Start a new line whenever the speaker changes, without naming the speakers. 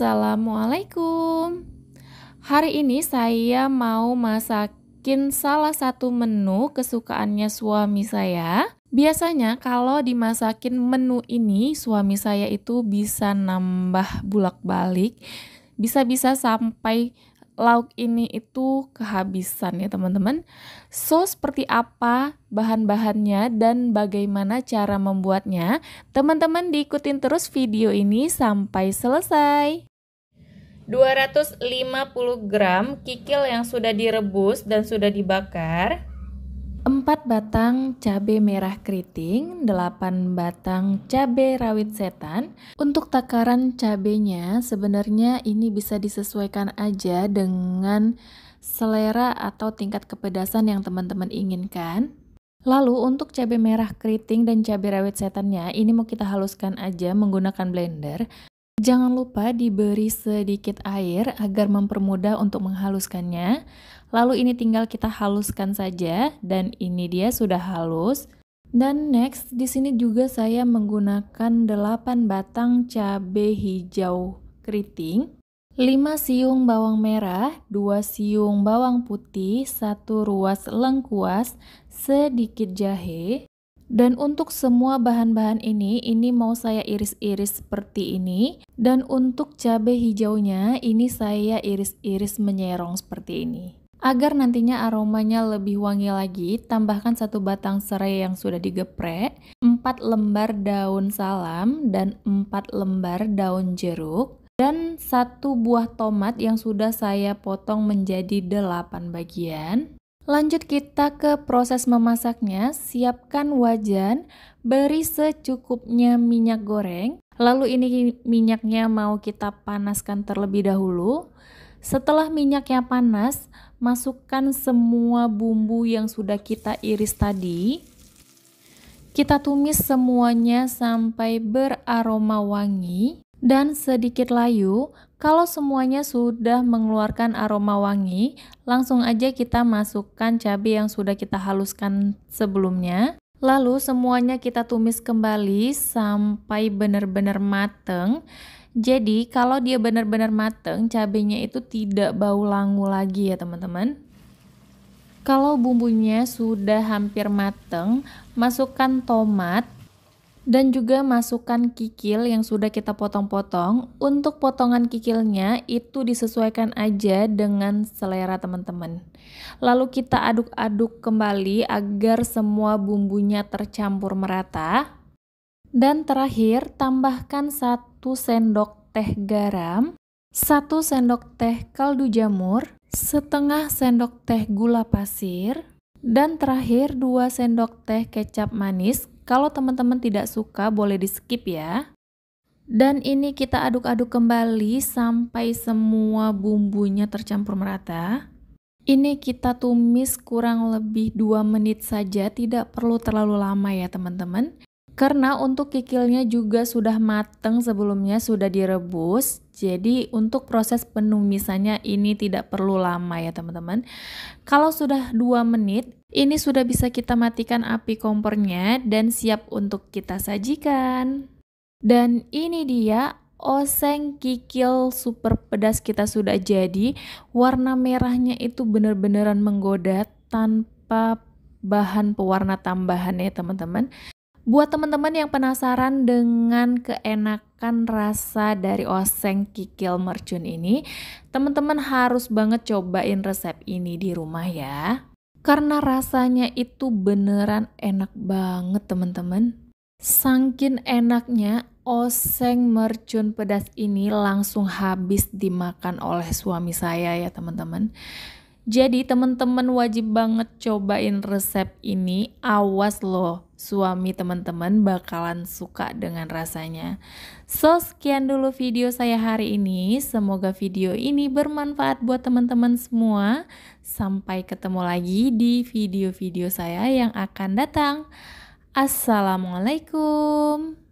Assalamualaikum. Hari ini saya mau masakin salah satu menu kesukaannya suami saya. Biasanya kalau dimasakin menu ini suami saya itu bisa nambah bulak-balik, bisa-bisa sampai lauk ini itu kehabisan ya teman-teman. So seperti apa bahan-bahannya dan bagaimana cara membuatnya? Teman-teman diikutin terus video ini sampai selesai. 250 gram kikil yang sudah direbus dan sudah dibakar 4 batang cabai merah keriting, 8 batang cabai rawit setan. Untuk takaran cabenya sebenarnya ini bisa disesuaikan aja dengan selera atau tingkat kepedasan yang teman-teman inginkan. Lalu untuk cabai merah keriting dan cabai rawit setannya ini mau kita haluskan aja menggunakan blender Jangan lupa diberi sedikit air agar mempermudah untuk menghaluskannya. Lalu ini tinggal kita haluskan saja dan ini dia sudah halus. Dan next di sini juga saya menggunakan 8 batang cabai hijau keriting, 5 siung bawang merah, 2 siung bawang putih, 1 ruas lengkuas, sedikit jahe, dan untuk semua bahan-bahan ini, ini mau saya iris-iris seperti ini. Dan untuk cabai hijaunya, ini saya iris-iris menyerong seperti ini. Agar nantinya aromanya lebih wangi lagi, tambahkan satu batang serai yang sudah digeprek, 4 lembar daun salam, dan 4 lembar daun jeruk, dan satu buah tomat yang sudah saya potong menjadi 8 bagian. Lanjut kita ke proses memasaknya. Siapkan wajan, beri secukupnya minyak goreng. Lalu ini minyaknya mau kita panaskan terlebih dahulu. Setelah minyaknya panas, masukkan semua bumbu yang sudah kita iris tadi. Kita tumis semuanya sampai beraroma wangi dan sedikit layu kalau semuanya sudah mengeluarkan aroma wangi, langsung aja kita masukkan cabai yang sudah kita haluskan sebelumnya. Lalu semuanya kita tumis kembali sampai benar-benar mateng. Jadi kalau dia benar-benar mateng, cabainya itu tidak bau langu lagi ya teman-teman. Kalau bumbunya sudah hampir mateng, masukkan tomat dan juga masukkan kikil yang sudah kita potong-potong. Untuk potongan kikilnya itu disesuaikan aja dengan selera teman-teman. Lalu kita aduk-aduk kembali agar semua bumbunya tercampur merata. Dan terakhir, tambahkan 1 sendok teh garam, 1 sendok teh kaldu jamur, setengah sendok teh gula pasir, dan terakhir 2 sendok teh kecap manis kalau teman-teman tidak suka, boleh di-skip ya. Dan ini kita aduk-aduk kembali sampai semua bumbunya tercampur merata. Ini kita tumis kurang lebih 2 menit saja, tidak perlu terlalu lama ya teman-teman. Karena untuk kikilnya juga sudah mateng sebelumnya, sudah direbus. Jadi untuk proses penumisannya ini tidak perlu lama ya teman-teman. Kalau sudah 2 menit, ini sudah bisa kita matikan api kompornya dan siap untuk kita sajikan. Dan ini dia oseng kikil super pedas kita sudah jadi. Warna merahnya itu bener-beneran menggoda tanpa bahan pewarna tambahan ya teman-teman. Buat teman-teman yang penasaran dengan keenakan rasa dari oseng kikil mercun ini, teman-teman harus banget cobain resep ini di rumah ya. Karena rasanya itu beneran enak banget teman-teman. Sangkin enaknya oseng mercun pedas ini langsung habis dimakan oleh suami saya ya teman-teman. Jadi teman-teman wajib banget cobain resep ini. Awas loh, suami teman-teman bakalan suka dengan rasanya. So, sekian dulu video saya hari ini. Semoga video ini bermanfaat buat teman-teman semua. Sampai ketemu lagi di video-video saya yang akan datang. Assalamualaikum.